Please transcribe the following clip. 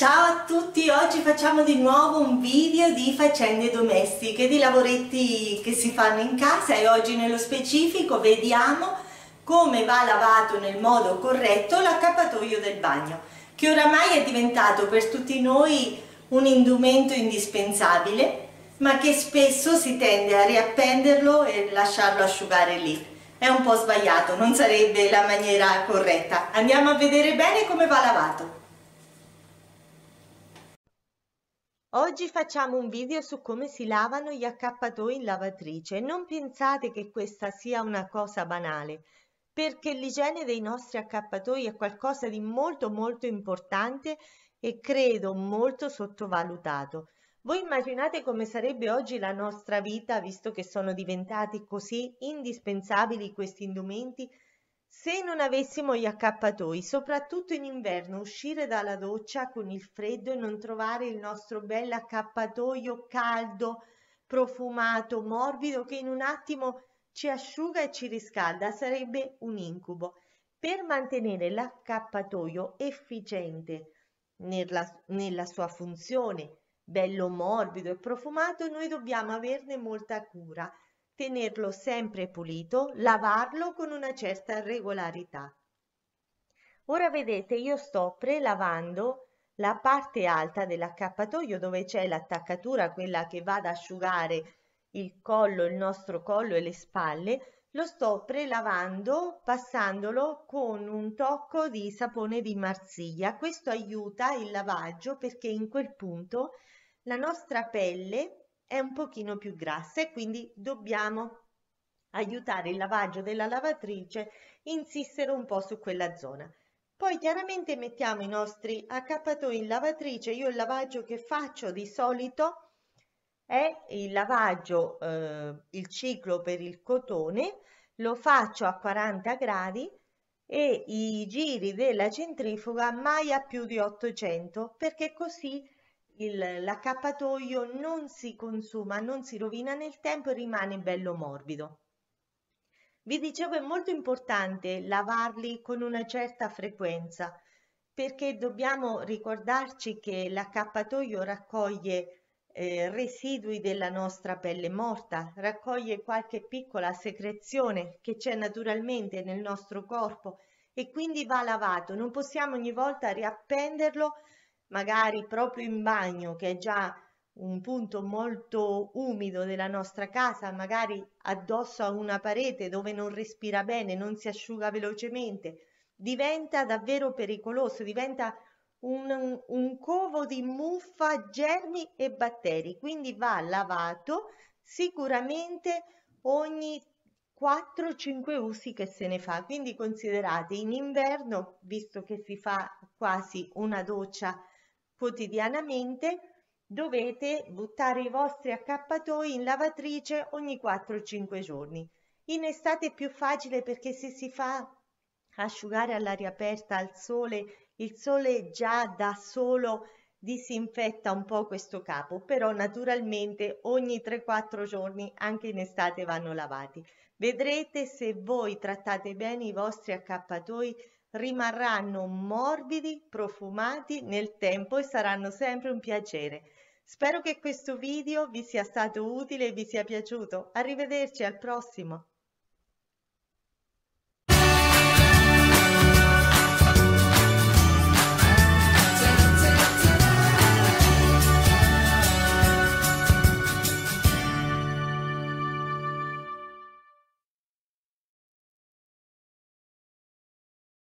Ciao a tutti, oggi facciamo di nuovo un video di faccende domestiche, di lavoretti che si fanno in casa e oggi nello specifico vediamo come va lavato nel modo corretto l'accappatoio del bagno, che oramai è diventato per tutti noi un indumento indispensabile, ma che spesso si tende a riappenderlo e lasciarlo asciugare lì. È un po' sbagliato, non sarebbe la maniera corretta. Andiamo a vedere bene come va lavato. Oggi facciamo un video su come si lavano gli accappatoi in lavatrice. Non pensate che questa sia una cosa banale, perché l'igiene dei nostri accappatoi è qualcosa di molto molto importante e credo molto sottovalutato. Voi immaginate come sarebbe oggi la nostra vita, visto che sono diventati così indispensabili questi indumenti se non avessimo gli accappatoi, soprattutto in inverno, uscire dalla doccia con il freddo e non trovare il nostro bel accappatoio caldo, profumato, morbido che in un attimo ci asciuga e ci riscalda, sarebbe un incubo. Per mantenere l'accappatoio efficiente nella, nella sua funzione, bello morbido e profumato, noi dobbiamo averne molta cura tenerlo sempre pulito, lavarlo con una certa regolarità. Ora vedete io sto prelavando la parte alta dell'accappatoio dove c'è l'attaccatura, quella che va ad asciugare il collo, il nostro collo e le spalle, lo sto prelavando passandolo con un tocco di sapone di Marsiglia. Questo aiuta il lavaggio perché in quel punto la nostra pelle è un pochino più grassa e quindi dobbiamo aiutare il lavaggio della lavatrice insistere un po' su quella zona. Poi chiaramente mettiamo i nostri accappatoi in lavatrice, io il lavaggio che faccio di solito è il lavaggio, eh, il ciclo per il cotone, lo faccio a 40 gradi e i giri della centrifuga mai a più di 800 perché così l'accappatoio non si consuma, non si rovina nel tempo e rimane bello morbido. Vi dicevo è molto importante lavarli con una certa frequenza perché dobbiamo ricordarci che l'accappatoio raccoglie eh, residui della nostra pelle morta, raccoglie qualche piccola secrezione che c'è naturalmente nel nostro corpo e quindi va lavato, non possiamo ogni volta riappenderlo magari proprio in bagno, che è già un punto molto umido della nostra casa, magari addosso a una parete dove non respira bene, non si asciuga velocemente, diventa davvero pericoloso, diventa un, un covo di muffa, germi e batteri, quindi va lavato sicuramente ogni 4-5 usi che se ne fa, quindi considerate in inverno, visto che si fa quasi una doccia quotidianamente dovete buttare i vostri accappatoi in lavatrice ogni 4-5 giorni. In estate è più facile perché se si fa asciugare all'aria aperta, al sole, il sole già da solo disinfetta un po' questo capo, però naturalmente ogni 3-4 giorni anche in estate vanno lavati. Vedrete se voi trattate bene i vostri accappatoi rimarranno morbidi, profumati nel tempo e saranno sempre un piacere. Spero che questo video vi sia stato utile e vi sia piaciuto. Arrivederci al prossimo!